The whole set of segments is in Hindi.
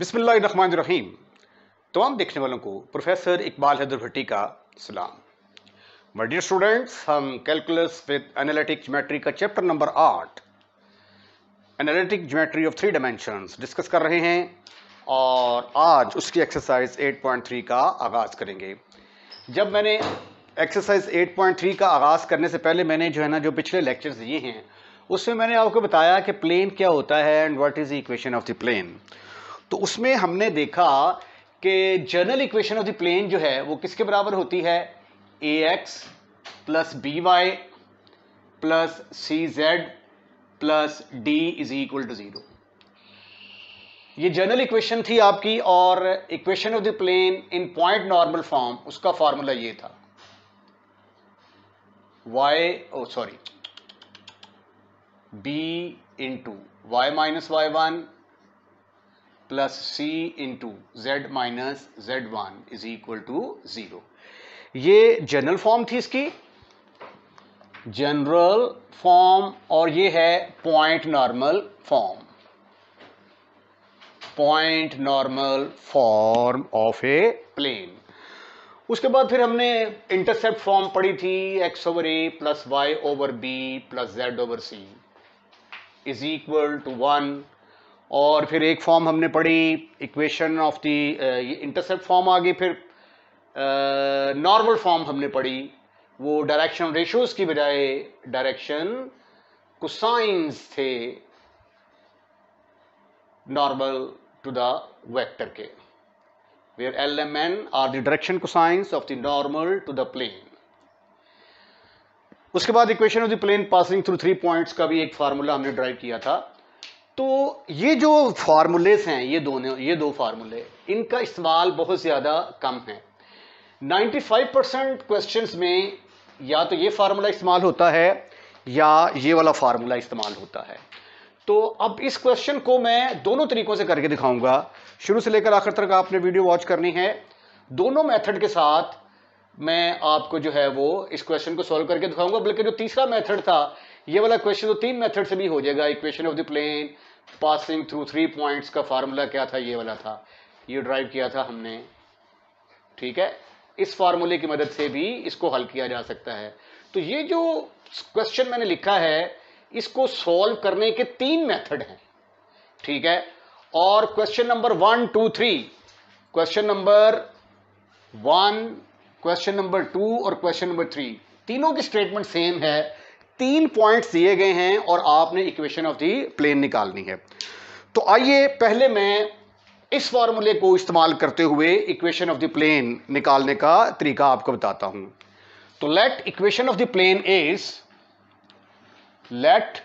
बिसमीम तमाम देखने वालों को प्रोफेसर इकबाल हैदर भट्टी का सलाम मडियर स्टूडेंट्स हम कैलकुलस विद एनालिटिक ज्योमेट्री का चैप्टर नंबर आठ analytic geometry of three dimensions discuss कर रहे हैं और आज उसकी एक्सरसाइज 8.3 का आगाज़ करेंगे जब मैंने एक्सरसाइज 8.3 का आगाज़ करने से पहले मैंने जो है ना जो पिछले लेक्चर दिए हैं उसमें मैंने आपको बताया कि प्लेन क्या होता है and what is the equation of the plane तो उसमें हमने देखा कि general equation of the plane जो है वो किसके बराबर होती है a x plus b y plus c z plus d is equal to zero ये जनरल इक्वेशन थी आपकी और equation of the plane in point normal form उसका फॉर्मूला ये था y o oh, sorry b into y minus y one plus C into z minus z one is equal to zero ये जनरल फॉर्म थी इसकी जनरल फॉर्म और ये है point normal form point normal form of a plane उसके बाद फिर हमने इंटरसेप्ट फॉर्म पढ़ी थी x over a plus y over b plus z over c is equal to one और फिर एक फॉर्म हमने पढ़ी equation of the intercept form आ गई फिर नॉर्मल uh, फॉर्म हमने पढ़ी वो डायरेक्शन रेशोज की बजाय डायरेक्शन कुसाइंस थे नॉर्मल टू द वेक्टर के where l m n are the direction cosines of the normal to the plane उसके बाद equation of the plane passing through three points का भी एक फार्मूला हमने ड्राइव किया था तो ये जो फार्मूलेस हैं ये दोनों ये दो फार्मूले इनका इस्तेमाल बहुत ज़्यादा कम है 95 परसेंट क्वेश्चन में या तो ये फार्मूला इस्तेमाल होता है या ये वाला फार्मूला इस्तेमाल होता है तो अब इस क्वेश्चन को मैं दोनों तरीकों से करके दिखाऊंगा शुरू से लेकर आखिर तक आपने वीडियो वॉच करनी है दोनों मेथड के साथ मैं आपको जो है वो इस क्वेश्चन को सॉल्व करके दिखाऊंगा बल्कि जो तीसरा मेथड था ये वाला क्वेश्चन तो तीन मेथड से भी हो जाएगा equation of the plane passing through three points का फार्मूला क्या था ये वाला था ये ड्राइव किया था हमने ठीक है इस फार्मूले की मदद से भी इसको हल किया जा सकता है तो ये जो क्वेश्चन मैंने लिखा है इसको सॉल्व करने के तीन मेथड हैं ठीक है और question number one two three question number one question number two और क्वेश्चन नंबर थ्री तीनों की स्टेटमेंट सेम है तीन पॉइंट्स दिए गए हैं और आपने इक्वेशन ऑफ दी प्लेन निकालनी है तो आइए पहले मैं इस फॉर्मूले को इस्तेमाल करते हुए इक्वेशन ऑफ द प्लेन निकालने का तरीका आपको बताता हूं तो let equation of the plane is let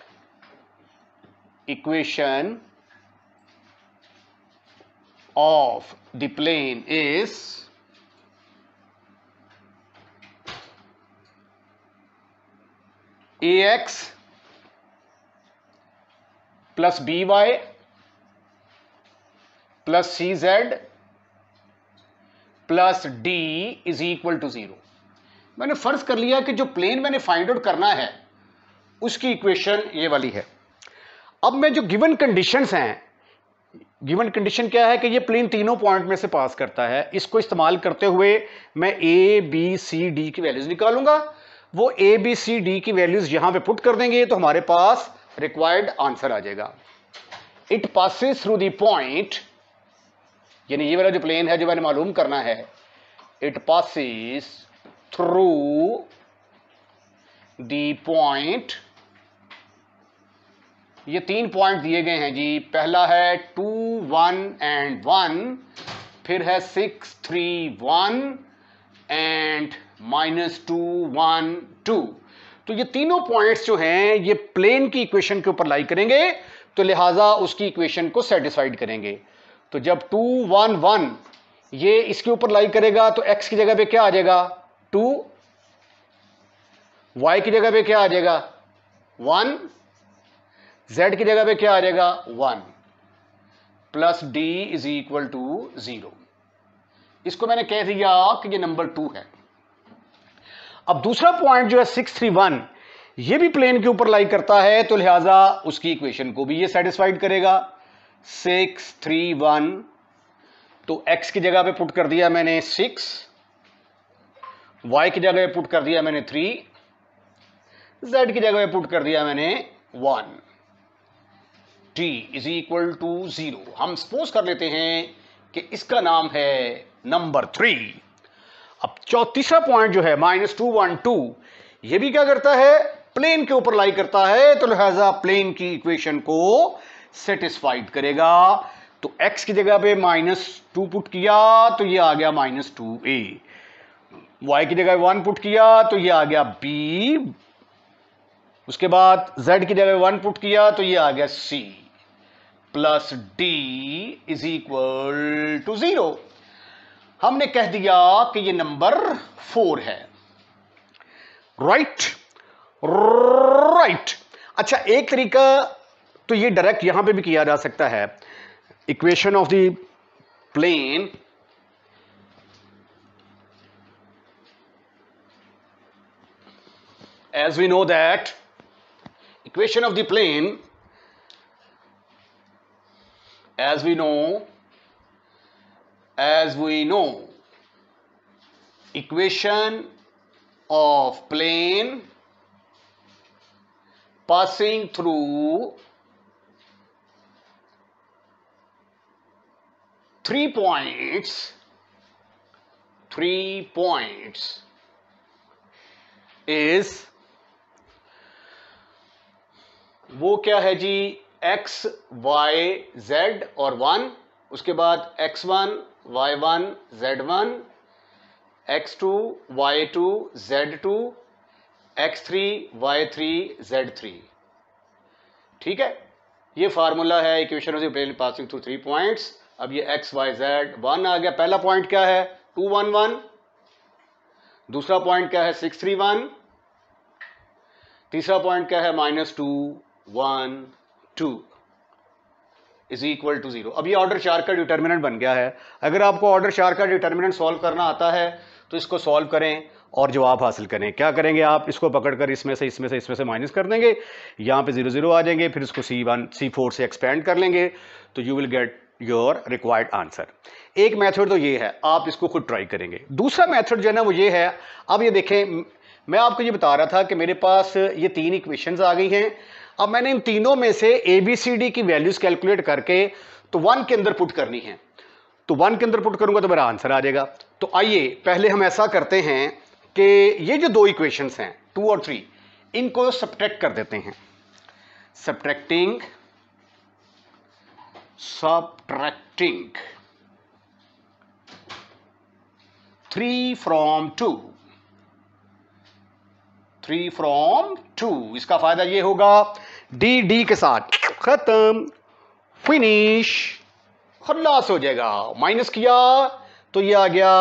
equation of the plane is a x plus b y plus c z plus d is equal to zero मैंने फर्ज कर लिया कि जो प्लेन मैंने फाइंड आउट करना है उसकी इक्वेशन ये वाली है अब मैं जो गिवन कंडीशंस हैं गिवन कंडीशन क्या है कि ये प्लेन तीनों पॉइंट में से पास करता है इसको इस्तेमाल करते हुए मैं ए बी सी डी की वैल्यूज निकालूंगा वो ए बी सी डी की वैल्यूज यहां पे पुट कर देंगे तो हमारे पास रिक्वायर्ड आंसर आ जाएगा it passes through the point यानी ये वाला जो प्लेन है जो मैंने मालूम करना है it passes through the point ये तीन पॉइंट दिए गए हैं जी पहला है टू वन एंड वन फिर है six three one and minus two one two तो ये तीनों पॉइंट्स जो हैं ये प्लेन की इक्वेशन के ऊपर लाई करेंगे तो लिहाजा उसकी इक्वेशन को सेटिस्फाइड करेंगे तो जब टू वन वन ये इसके ऊपर लाई करेगा तो एक्स की जगह पे क्या आ जाएगा टू वाई की जगह पे क्या आ जाएगा वन जेड की जगह पे क्या आ जाएगा one plus d is equal to zero इसको मैंने कह दिया कि ये नंबर टू है अब दूसरा पॉइंट जो है सिक्स थ्री वन ये भी प्लेन के ऊपर लाई करता है तो लिहाजा उसकी इक्वेशन को भी ये सेटिस्फाइड करेगा सिक्स थ्री वन तो एक्स की जगह पे पुट कर दिया मैंने सिक्स वाई की जगह पे पुट कर दिया मैंने थ्री जेड की जगह पे पुट कर दिया मैंने one t is equal to zero हम सपोज कर लेते हैं कि इसका नाम है नंबर थ्री अब चौतीसरा पॉइंट जो है माइनस टू वन टू यह भी क्या करता है प्लेन के ऊपर लाई करता है तो लिहाजा प्लेन की इक्वेशन को सेटिस्फाइड करेगा तो x की जगह पे माइनस टू पुट किया तो ये आ गया माइनस टू ए वाई की जगह वन पुट किया तो ये आ गया बी उसके बाद z की जगह वन पुट किया तो ये आ गया c plus d is equal to zero हमने कह दिया कि ये नंबर फोर है राइट राइट अच्छा एक तरीका तो ये डायरेक्ट यहां पे भी किया जा सकता है equation of the plane as we know that equation of the plane as we know as we know equation of plane passing through three points three points is वो क्या है जी x y z और वन उसके बाद x1 y one z one x two y two z two x three y three z three ठीक है ये फार्मूला है equation of plane passing through three points अब ये एक्स वाई जेड वन आ गया पहला पॉइंट क्या है टू वन वन दूसरा पॉइंट क्या है सिक्स थ्री वन तीसरा पॉइंट क्या है minus two one to is equal to zero अभी ऑर्डर चार का डिटर्मिनेंट बन गया है अगर आपको ऑर्डर चार का डिटर्मिनेंट सॉल्व करना आता है तो इसको सॉल्व करें और जवाब हासिल करें क्या करेंगे आप इसको पकड़कर इसमें से इसमें से इसमें से माइनस कर देंगे यहाँ पे जीरो जीरो आ जाएंगे फिर इसको सी वन सी फोर से एक्सपेंड कर लेंगे तो you will get your required answer एक मेथड तो ये है आप इसको खुद ट्राई करेंगे दूसरा मेथड जो है ना वो ये है अब ये देखें मैं आपको ये बता रहा था कि मेरे पास ये तीन इक्वेशन आ गई हैं अब मैंने इन तीनों में से ए बी सी डी की वैल्यूज कैलकुलेट करके तो वन के अंदर पुट करनी है तो वन के अंदर पुट करूंगा तो मेरा आंसर आ जाएगा तो आइए पहले हम ऐसा करते हैं कि ये जो दो इक्वेशन हैं टू और थ्री इनको सब्ट्रैक्ट कर देते हैं subtracting subtracting three from two three from two इसका फायदा ये होगा डी डी के साथ खत्म फिनिश खल्लास हो जाएगा माइनस किया तो ये आ गया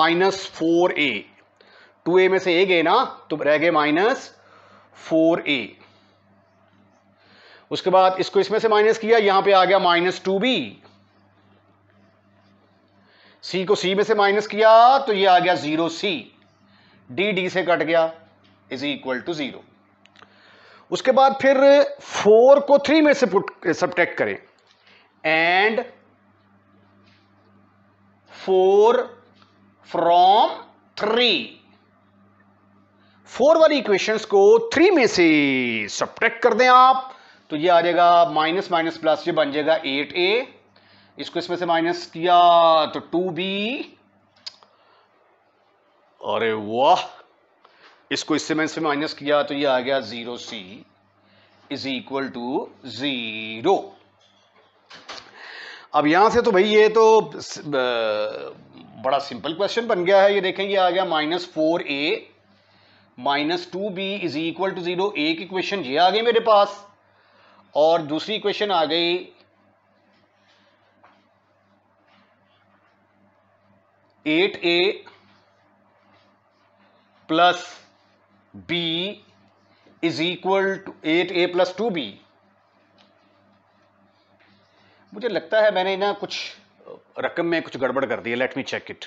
minus four a two a में से ए गए ना तो रह गए माइनस फोर ए उसके बाद इसको इसमें से माइनस किया यहां पे आ गया माइनस टू बी सी को सी में से माइनस किया तो ये आ गया जीरो सी डी डी से कट गया इज इक्वल टू जीरो उसके बाद फिर फोर को थ्री में से पुट सब्टेक्ट करें and four from three four वाली इक्वेशंस को थ्री में से सब्टेक्ट कर दें आप तो ये आ जाएगा माइनस माइनस प्लस ये बन जाएगा एट ए इसको इसमें से माइनस किया तो टू बी अरे वाह इसको इससे मैं इसमें माइनस किया तो ये आ गया zero c is equal to zero अब यहां से तो भाई ये तो बड़ा सिंपल क्वेश्चन बन गया है ये देखेंगे आ गया minus four a minus two b is equal to zero एक इक्वेशन ये आ गई मेरे पास और दूसरी इक्वेशन आ गई eight a plus b is equal to eight a plus two b मुझे लगता है मैंने ना कुछ रकम में कुछ गड़बड़ कर दी है लेट मी चेक इट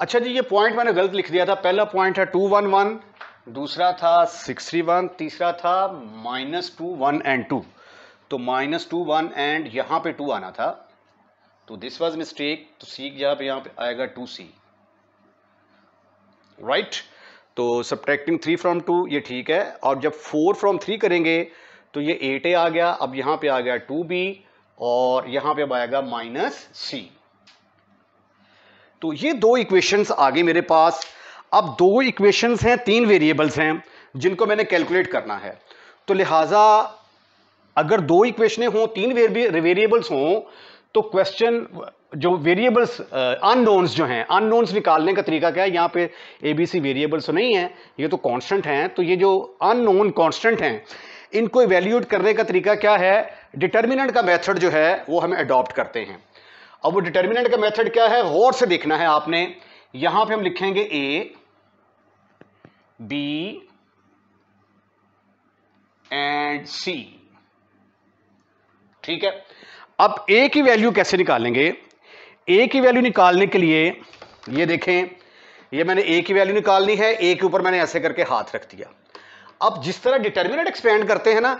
अच्छा जी ये पॉइंट मैंने गलत लिख दिया था पहला पॉइंट है टू वन वन दूसरा था सिक्स थ्री वन तीसरा था minus two one and two तो माइनस टू वन एंड यहां पे टू आना था तो दिस वाज मिस्टेक तो सीख यहाँ पे यहाँ पे आएगा टू सी राइट तो सब्ट्रैक्टिंग थ्री फ्रॉम टू ये ठीक है और जब फोर फ्रॉम थ्री करेंगे तो ये एट ए आ गया अब यहाँ पे आ गया टू बी और यहाँ पे अब आएगा माइनस सी तो ये दो इक्वेशंस आगे मेरे पास अब दो इक्वेशंस हैं तीन वेरिएबल्स हैं जिनको मैंने कैलकुलेट करना है तो लिहाजा अगर दो इक्वेशनें हों तीन वेरिएबल्स हों तो क्वेश्चन जो वेरिएबल्स अननोन्स uh, जो हैं अननोन्स निकालने का तरीका क्या है यहाँ पे ए बी सी वेरिएबल्स नहीं है ये तो कांस्टेंट हैं तो ये जो अननोन कांस्टेंट हैं इनको इवेल्यूएट करने का तरीका क्या है डिटर्मिनेंट का मेथड जो है वो हम अडॉप्ट करते हैं अब वो डिटर्मिनेंट का मेथड क्या है गौर से देखना है आपने यहां पे हम लिखेंगे ए बी एंड सी ठीक है अब ए की वैल्यू कैसे निकालेंगे ए की वैल्यू निकालने के लिए ये देखें ये मैंने ए की वैल्यू निकालनी है ए के ऊपर मैंने ऐसे करके हाथ रख दिया अब जिस तरह डिटर्मिनेट एक्सपेंड करते हैं ना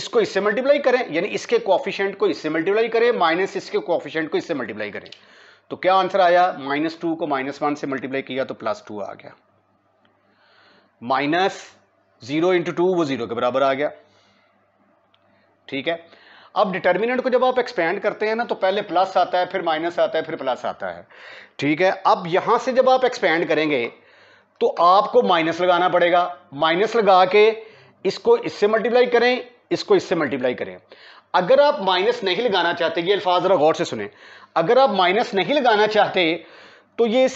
इसको इससे मल्टीप्लाई करें यानी इसके कॉफिशेंट को इससे मल्टीप्लाई करें माइनस इसके कॉफिशेंट को इससे मल्टीप्लाई करें तो क्या आंसर आया माइनस टू को माइनस वन से मल्टीप्लाई किया तो प्लस टू आ गया माइनस जीरो इंटू टू वो जीरो के बराबर आ गया ठीक है अब डिटर्मिनेंट को जब आप एक्सपेंड करते हैं ना तो पहले प्लस आता है फिर माइनस आता है फिर प्लस आता है ठीक है अब यहां से जब आप एक्सपेंड करेंगे तो आपको माइनस लगाना पड़ेगा माइनस लगा के इसको इससे मल्टीप्लाई करें इसको इससे मल्टीप्लाई करें अगर आप माइनस नहीं लगाना चाहते ये अल्फाज ज़रा गौर से सुने अगर आप माइनस नहीं लगाना चाहते तो ये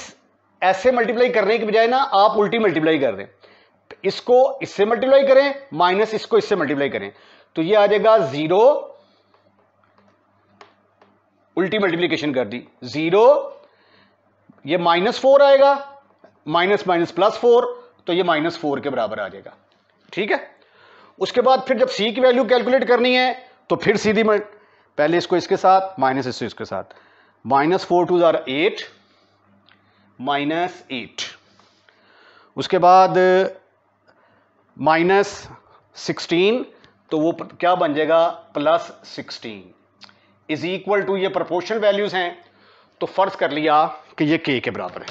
ऐसे मल्टीप्लाई करने के बजाय ना आप उल्टी मल्टीप्लाई कर दें इसको इससे मल्टीप्लाई करें माइनस इसको इससे मल्टीप्लाई करें तो ये आ जाएगा ज़ीरो उल्टी मल्टीप्लीकेशन कर दी जीरो ये माइनस फोर आएगा माइनस माइनस प्लस फोर तो ये माइनस फोर के बराबर आ जाएगा ठीक है उसके बाद फिर जब सी की वैल्यू कैलकुलेट करनी है तो फिर सीधी मल्ट पहले इसको इसके साथ माइनस इसको इसके साथ माइनस फोर टू ज़ार एट माइनस एट उसके बाद माइनस सिक्सटीन तो वो क्या बन जाएगा plus sixteen is equal to ये प्रोपोर्शनल वैल्यूज हैं तो फर्ज कर लिया कि ये के के बराबर है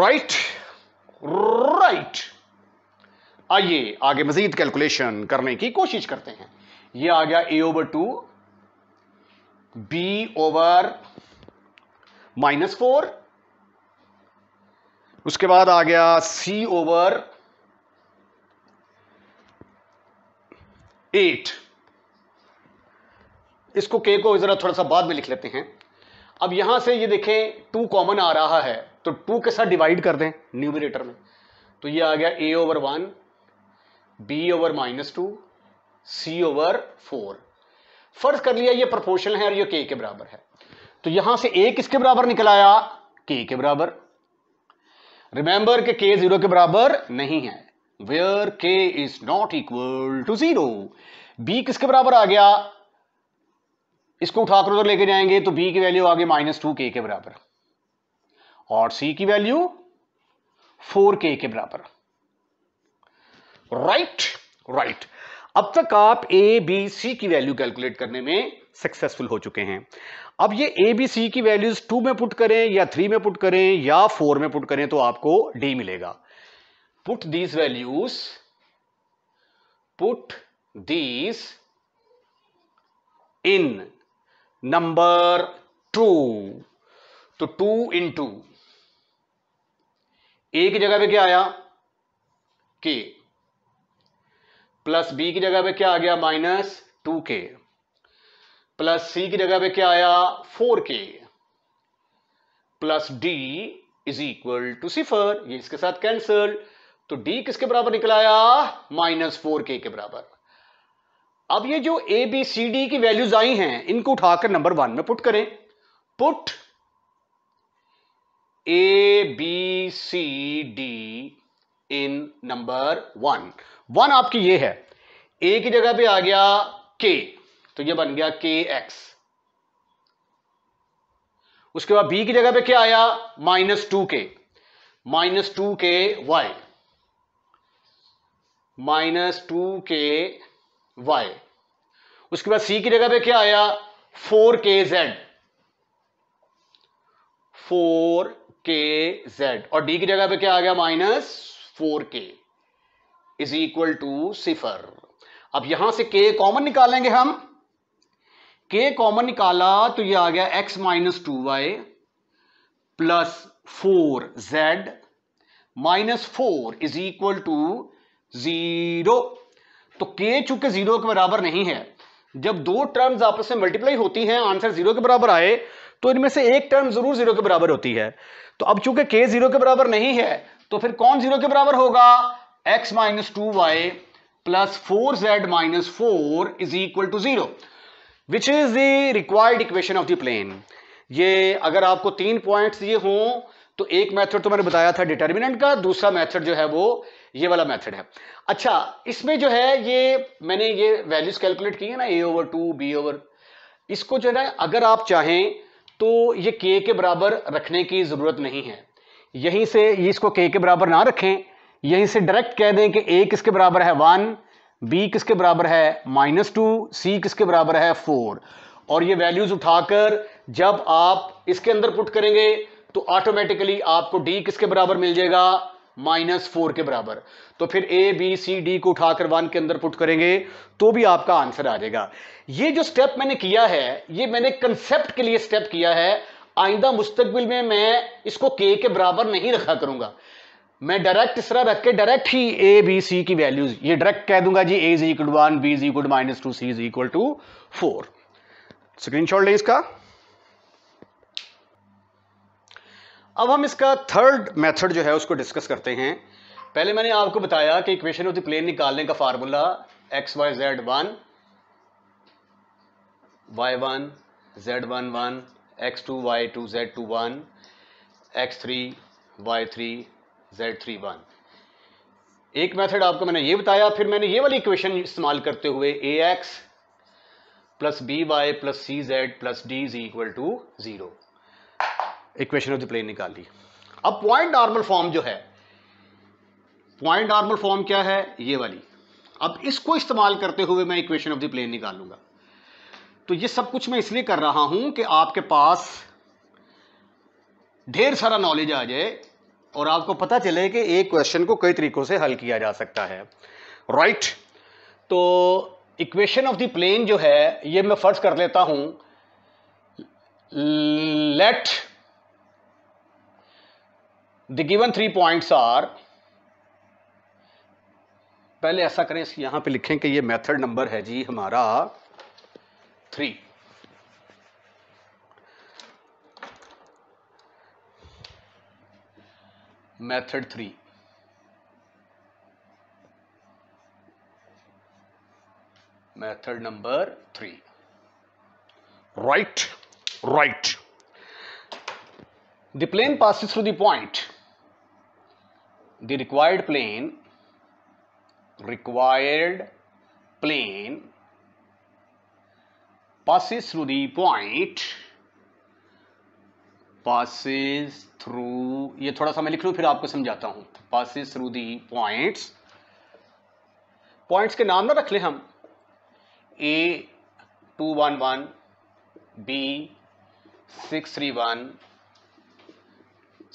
राइट राइट आइए आगे मजीद कैलकुलेशन करने की कोशिश करते हैं ये आ गया ए over two B over minus four उसके बाद आ गया सी ओवर एट इसको के को ज़रा थोड़ा सा बाद में लिख लेते हैं अब यहां से ये देखें टू कॉमन आ रहा है तो टू के साथ डिवाइड कर दें न्यूमिनेटर में तो ये आ गया ए over one B over minus two सी ओवर फोर फर्ज कर लिया ये प्रोपोर्शन है और ये के के बराबर है तो यहां से ए किसके बराबर निकल आया के के बराबर रिमेंबर के के जीरो के बराबर नहीं है where k is not equal to zero b किसके बराबर आ गया इसको उठाकर उधर लेके जाएंगे तो बी की वैल्यू आगे माइनस टू के के बराबर और सी की वैल्यू फोर के के बराबर राइट राइट अब तक आप ए बी सी की वैल्यू कैलकुलेट करने में सक्सेसफुल हो चुके हैं अब ये ए बी सी की वैल्यूज टू में पुट करें या थ्री में पुट करें या फोर में पुट करें तो आपको डी मिलेगा put these values put these in number two तो टू इन टू ए की जगह पे क्या आया के प्लस बी की जगह पे क्या आ गया माइनस टू के प्लस सी की जगह पे क्या आया four k plus d is equal to सिफर ये इसके साथ कैंसल तो डी किसके बराबर निकल आया माइनस फोर के बराबर अब ये जो ए बी सी डी की वैल्यूज आई हैं इनको उठाकर नंबर वन में पुट करें put a B c d in number one one आपकी ये है ए की जगह पे आ गया के तो ये बन गया के एक्स उसके बाद बी की जगह पे क्या आया minus two k minus two k y minus two k y उसके बाद सी की जगह पे क्या आया four k z four k z और डी की जगह पे क्या आ गया minus four k is equal to सिफर अब यहां से के कॉमन निकालेंगे हम के कॉमन निकाला तो ये आ गया x minus two y plus four z minus four is equal to zero तो के चूंकि जीरो के बराबर नहीं है जब दो टर्म्स आपस में मल्टीप्लाई होती हैं आंसर जीरो के बराबर आए तो इनमें से एक टर्म जरूर जीरो के बराबर होती है तो अब चूंकि के जीरो के बराबर नहीं है तो फिर कौन जीरो के बराबर होगा x minus two y plus four z minus four is equal to zero which is the required equation of the plane ये अगर आपको तीन पॉइंट्स ये हों तो एक मेथड तो मैंने बताया था डिटर्मिनेंट का दूसरा मेथड जो है वो ये वाला मेथड है अच्छा इसमें जो है ये मैंने ये वैल्यूज कैलकुलेट की है ना a over two B over इसको जो है ना अगर आप चाहें तो ये के के बराबर रखने की ज़रूरत नहीं है यहीं से इसको के के बराबर ना रखें यहीं से डायरेक्ट कह दें कि ए किसके बराबर है वन बी किसके बराबर है माइनस टू सी किसके बराबर है फोर और ये वैल्यूज़ उठाकर जब आप इसके अंदर पुट करेंगे तो ऑटोमेटिकली आपको डी किसके बराबर मिल जाएगा माइनस फोर के बराबर तो फिर ए बी सी डी को उठाकर वन के अंदर पुट करेंगे तो भी आपका आंसर आ जाएगा ये जो स्टेप मैंने किया है ये मैंने कंसेप्ट के लिए स्टेप किया है आइंदा मुस्तकबिल में मैं इसको के के बराबर नहीं रखा करूंगा मैं डायरेक्ट इस तरह रख के direct he A B C की वैल्यूज ये डायरेक्ट कह दूंगा जी a is equal one b is equal minus two c is equal to four screenshot लें इसका अब हम इसका थर्ड मेथड जो है उसको डिस्कस करते हैं पहले मैंने आपको बताया कि इक्वेशन ऑफ द प्लेन निकालने का formula x y z one y one z one one x two y two z two one x three y three z three one एक मेथड आपको मैंने ये बताया फिर मैंने ये वाली इक्वेशन इस्तेमाल करते हुए a x plus b y plus c z plus d is equal to zero equation of the plane निकाल ली अब पॉइंट नॉर्मल फॉर्म जो है पॉइंट नॉर्मल फॉर्म क्या है ये वाली अब इसको इस्तेमाल करते हुए मैं इक्वेशन ऑफ द प्लेन निकालूंगा तो ये सब कुछ मैं इसलिए कर रहा हूं कि आपके पास ढेर सारा नॉलेज आ जाए और आपको पता चले कि एक क्वेश्चन को कई तरीकों से हल किया जा सकता है राइट right. तो इक्वेशन ऑफ द प्लेन जो है ये मैं फर्ज कर लेता हूं let the given three points are पहले ऐसा करें यहां पे लिखें कि ये मेथड नंबर है जी हमारा three method three method number three right right the plane passes through the point the required plane required plane passes through the point passes through ये थोड़ा सा मैं लिख लूँ फिर आपको समझाता हूँ passes through the points points के नाम ना रख लें हम A two one one B six three one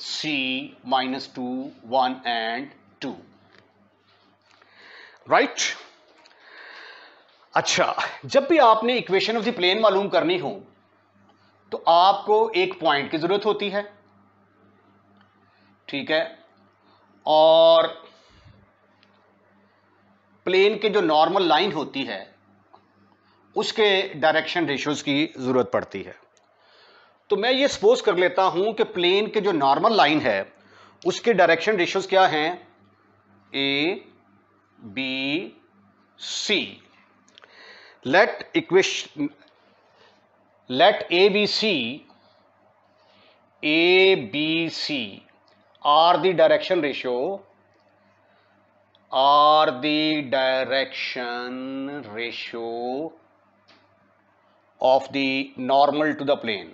C minus 2, 1 and 2. Right right? अच्छा जब भी आपने इक्वेशन ऑफ द प्लेन मालूम करनी हो तो आपको एक पॉइंट की जरूरत होती है ठीक है और प्लेन के जो नॉर्मल लाइन होती है उसके डायरेक्शन रेशियोज की जरूरत पड़ती है तो मैं ये सपोज कर लेता हूं कि प्लेन के जो नॉर्मल लाइन है उसके डायरेक्शन रेशियोज क्या हैं A B C let equation let A B C A B C are the direction ratio are the direction ratio of the normal to the plane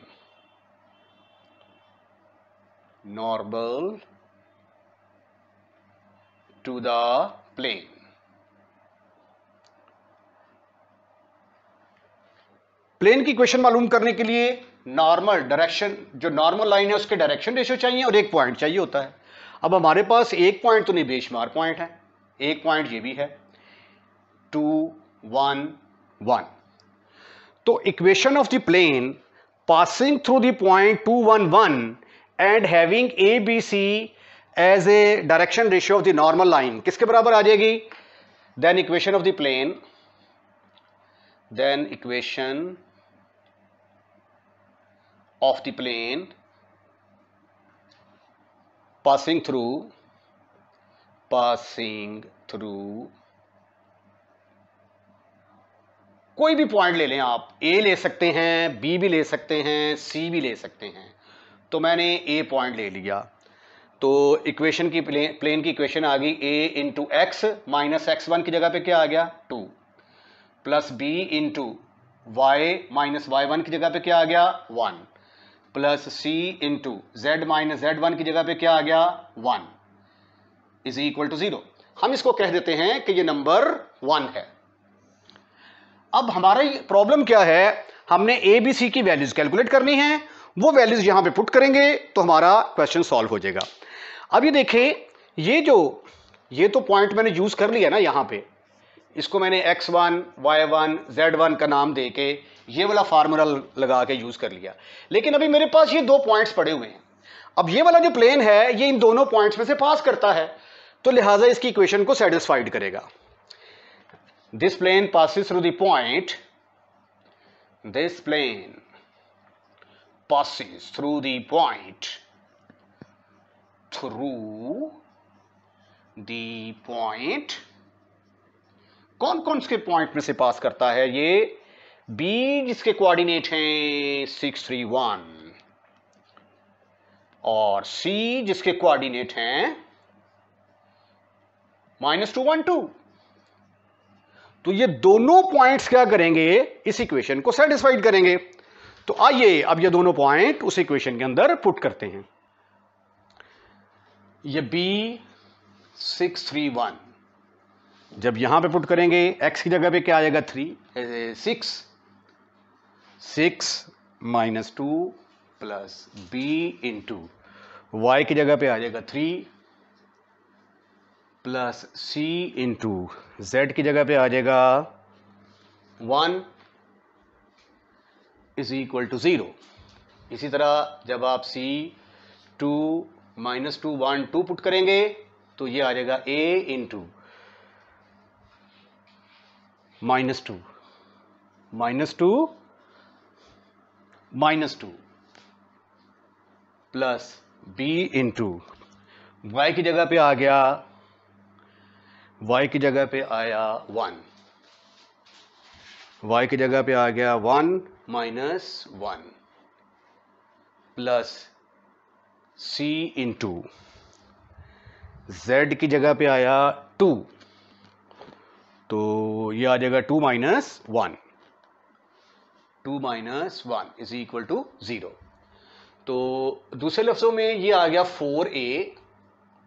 normal to the plane. Plane की क्वेश्चन मालूम करने के लिए नॉर्मल डायरेक्शन जो नॉर्मल लाइन है उसके डायरेक्शन रेशियो चाहिए और एक पॉइंट चाहिए होता है अब हमारे पास एक पॉइंट तो नहीं बेशमार पॉइंट है एक पॉइंट ये भी है टू वन वन तो equation of the plane passing through the point two one one and having A B C as a direction ratio of the normal line किसके बराबर आ जाएगी then equation of the plane then equation of the plane passing through passing through कोई भी पॉइंट ले लें आप ए ले सकते हैं बी भी ले सकते हैं सी भी ले सकते हैं तो मैंने ए पॉइंट ले लिया तो इक्वेशन की प्लेन प्लेन की इक्वेशन आ गई A into x minus x one की जगह पे क्या आ गया two plus B into y minus y one की जगह पे क्या आ गया वन प्लस सी into z minus z one की जगह पे क्या आ गया one is equal to zero हम इसको कह देते हैं कि ये नंबर वन है अब हमारा प्रॉब्लम क्या है हमने ए बी सी की वैल्यूज कैलकुलेट करनी है वो वैल्यूज़ यहां पे पुट करेंगे तो हमारा क्वेश्चन सॉल्व हो जाएगा अब ये देखें ये जो ये तो पॉइंट मैंने यूज़ कर लिया ना यहां पे इसको मैंने x one y one z one का नाम दे के ये वाला फार्मूला लगा के यूज़ कर लिया लेकिन अभी मेरे पास ये दो पॉइंट्स पड़े हुए हैं अब ये वाला जो प्लेन है ये इन दोनों पॉइंट्स में से पास करता है तो लिहाजा इसकी इक्वेशन को सेटिस्फाइड करेगा this plane passes through the point this plane passes through the point through the point कौन कौन से पॉइंट में से पास करता है ये बी जिसके कोऑर्डिनेट हैं वन और सी जिसके कोऑर्डिनेट हैं माइनस टू वन टू तो ये दोनों पॉइंट्स क्या करेंगे इस इक्वेशन को सेटिस्फाइड करेंगे तो आइए अब ये दोनों पॉइंट उस इक्वेशन के अंदर पुट करते हैं ये बी सिक्स थ्री वन जब यहां पे पुट करेंगे एक्स की जगह पे क्या आएगा three six six minus two plus B two Y की जगह पे आ जाएगा three plus C in to Z की जगह पे आ जाएगा one is equal to zero इसी तरह जब आप C two minus two one two put करेंगे तो ये आ जाएगा A in two minus two minus two minus two plus B in to Y की जगह पे आ गया वाई की जगह पे आया वन वाई की जगह पे आ गया one minus one plus C in to Z की जगह पे आया टू तो ये आ जाएगा two minus one two minus one is equal to zero तो दूसरे लफ्ज़ों में ये आ गया four A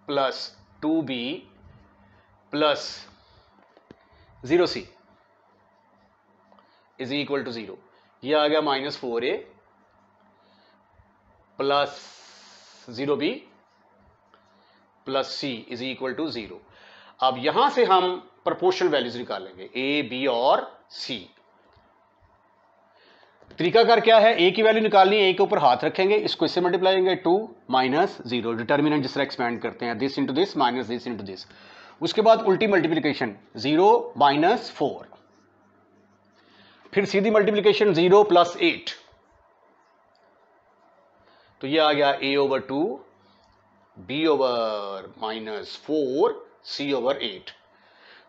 plus two B plus zero C is equal to zero ये आ गया minus four A plus zero B plus C is equal to zero अब यहां से हम प्रोपोर्शनल वैल्यूज निकालेंगे ए बी और सी तरीकाकार क्या है ए की वैल्यू निकालनी है ए के ऊपर हाथ रखेंगे इसको इससे मल्टीप्लाई करेंगे टू माइनस जीरो डिटर्मिनेंट जिस तरह एक्सपेंड करते हैं this into this minus this into this उसके बाद उल्टी मल्टीप्लीकेशन जीरो माइनस फोर फिर सीधी मल्टीप्लीकेशन जीरो प्लस एट तो ये आ गया ए over two B over minus four C over eight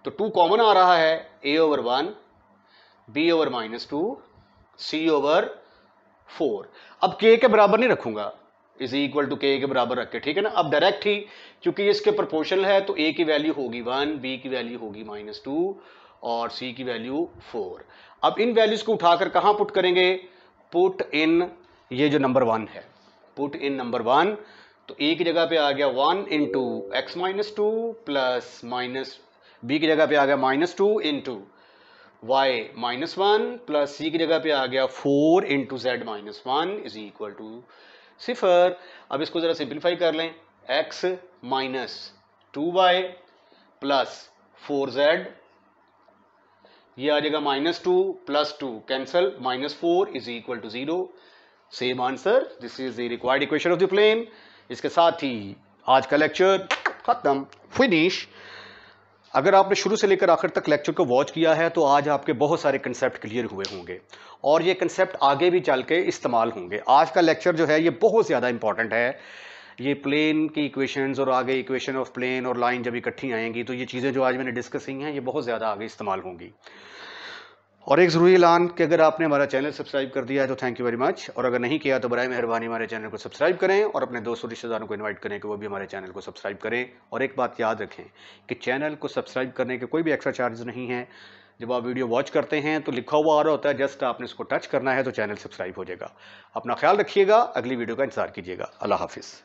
तो टू कॉमन आ रहा है A over one B over minus two C over four अब के के बराबर नहीं रखूंगा इज इक्वल टू के के बराबर रख के ठीक है ना अब डायरेक्ट ही क्योंकि इसके प्रोपोर्शनल है तो ए की वैल्यू होगी वन बी की वैल्यू होगी माइनस टू और सी की वैल्यू फोर अब इन वैल्यूज को उठाकर कहां पुट करेंगे पुट इन ये जो नंबर वन है पुट इन नंबर वन तो ए की जगह पे आ गया one into x minus two plus minus B की जगह पे आ गया minus two in to y minus one plus सी की जगह पे आ गया four into z minus one is equal to सिफर अब इसको ज़रा सिंप्लीफाई कर लें x minus two y plus four z ये आ जाएगा minus two plus two cancel minus four is equal to zero same answer this is the required equation of the plane इसके साथ ही आज का लेक्चर खत्म फिनिश अगर आपने शुरू से लेकर आखिर तक लेक्चर को वॉच किया है तो आज आपके बहुत सारे कंसेप्ट क्लियर हुए होंगे और ये कंसेप्ट आगे भी चल के इस्तेमाल होंगे आज का लेक्चर जो है ये बहुत ज़्यादा इंपॉर्टेंट है ये प्लेन की इक्वेशंस और आगे इक्वेशन ऑफ प्लेन और लाइन जब इकट्ठी आएंगी तो ये चीज़ें जो आज मैंने डिस्कस की हैं ये बहुत ज़्यादा आगे इस्तेमाल होंगी और एक ज़रूरी ऐलान कि अगर आपने हमारा चैनल सब्सक्राइब कर दिया है तो थैंक यू वेरी मच और अगर नहीं किया तो बरए मेहरबानी हमारे चैनल को सब्सक्राइब करें और अपने दोस्तों रिश्तेदारों को इनवाइट करें कि वो भी हमारे चैनल को सब्सक्राइब करें और एक बात याद रखें कि चैनल को सब्सक्राइब करने के कोई भी एक्स्ट्रा चार्ज नहीं है जब आप वीडियो वॉच करते हैं तो लिखा हुआ आ रहा होता है जस्ट आपने उसको टच करना है तो चैनल सब्सक्राइब हो जाएगा अपना ख्याल रखिएगा अगली वीडियो का इंतजार कीजिएगा अल्लाह हाफिज़